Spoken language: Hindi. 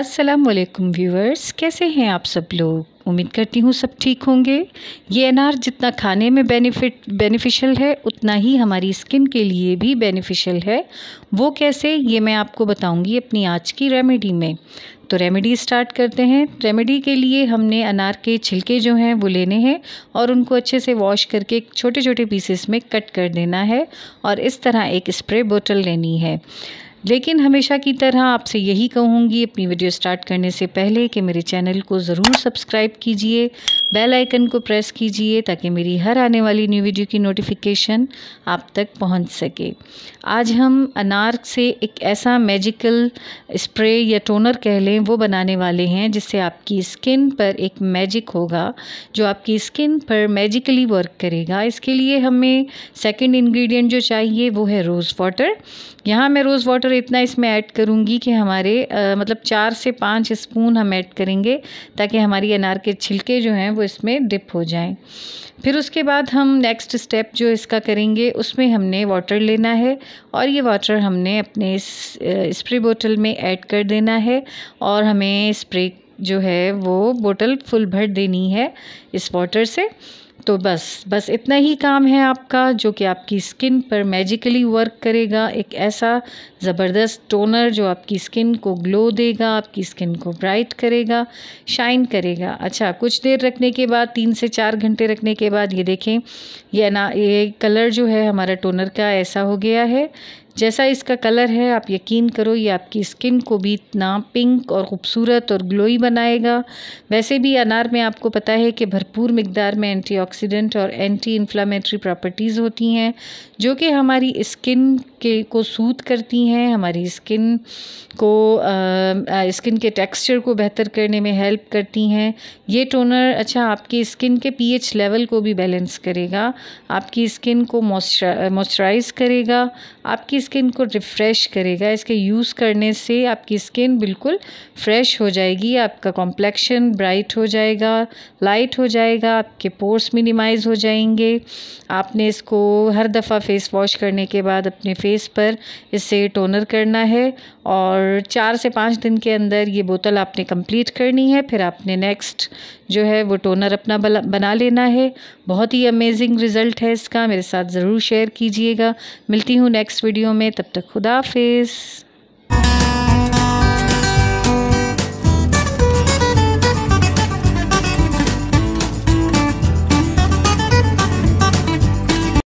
अस्सलाम वालेकुम व्यूवर्स कैसे हैं आप सब लोग उम्मीद करती हूँ सब ठीक होंगे ये अनार जितना खाने में बेनिफिट बेनिफिशियल है उतना ही हमारी स्किन के लिए भी बेनिफिशियल है वो कैसे ये मैं आपको बताऊँगी अपनी आज की रेमेडी में तो रेमेडी स्टार्ट करते हैं रेमेडी के लिए हमने अनार के छिलके जो हैं वो लेने हैं और उनको अच्छे से वॉश करके छोटे छोटे पीसेस में कट कर देना है और इस तरह एक स्प्रे बोतल लेनी है लेकिन हमेशा की तरह आपसे यही कहूँगी अपनी वीडियो स्टार्ट करने से पहले कि मेरे चैनल को ज़रूर सब्सक्राइब कीजिए बेल आइकन को प्रेस कीजिए ताकि मेरी हर आने वाली न्यू वीडियो की नोटिफिकेशन आप तक पहुंच सके आज हम अनार से एक ऐसा मैजिकल स्प्रे या टोनर कह लें वो बनाने वाले हैं जिससे आपकी स्किन पर एक मैजिक होगा जो आपकी स्किन पर मैजिकली वर्क करेगा इसके लिए हमें सेकेंड इन्ग्रीडियंट जो चाहिए वो है रोज़ वाटर यहाँ मैं रोज़ वाटर इतना इसमें ऐड करूँगी कि हमारे आ, मतलब चार से पाँच स्पून हम ऐड करेंगे ताकि हमारी अनार के छिलके जो हैं वो वो इसमें डिप हो जाएं फिर उसके बाद हम नेक्स्ट स्टेप जो इसका करेंगे उसमें हमने वाटर लेना है और ये वाटर हमने अपने स्प्रे बोतल में ऐड कर देना है और हमें स्प्रे जो है वो बोतल फुल भर देनी है इस वाटर से तो बस बस इतना ही काम है आपका जो कि आपकी स्किन पर मैजिकली वर्क करेगा एक ऐसा ज़बरदस्त टोनर जो आपकी स्किन को ग्लो देगा आपकी स्किन को ब्राइट करेगा शाइन करेगा अच्छा कुछ देर रखने के बाद तीन से चार घंटे रखने के बाद ये देखें ये ना ये कलर जो है हमारा टोनर का ऐसा हो गया है जैसा इसका कलर है आप यकीन करो ये आपकी स्किन को भी इतना पिंक और ख़ूबसूरत और ग्लोई बनाएगा वैसे भी अनार में आपको पता है कि भरपूर मकदार में एंटीऑक्सीडेंट और एंटी इन्फ्लामेटरी प्रॉपर्टीज़ होती हैं जो कि हमारी स्किन के को सूद करती हैं हमारी स्किन को स्किन के टेक्सचर को बेहतर करने में हेल्प करती हैं ये टोनर अच्छा आपकी स्किन के पीएच लेवल को भी बैलेंस करेगा आपकी स्किन को मॉइस्चराइज करेगा आपकी स्किन को रिफ़्रेश करेगा इसके यूज़ करने से आपकी स्किन बिल्कुल फ्रेश हो जाएगी आपका कॉम्प्लेक्शन ब्राइट हो जाएगा लाइट हो जाएगा आपके पोर्स मिनिमाइज़ हो जाएंगे आपने इसको हर दफ़ा फ़ेस वॉश करने के बाद अपने फेस पर इससे टोनर करना है और चार से पाँच दिन के अंदर ये बोतल आपने कंप्लीट करनी है फिर आपने नेक्स्ट जो है वो टोनर अपना बना लेना है बहुत ही अमेजिंग रिज़ल्ट है इसका मेरे साथ ज़रूर शेयर कीजिएगा मिलती हूँ नेक्स्ट वीडियो वीडियो में तब तक खुदा हाफिज़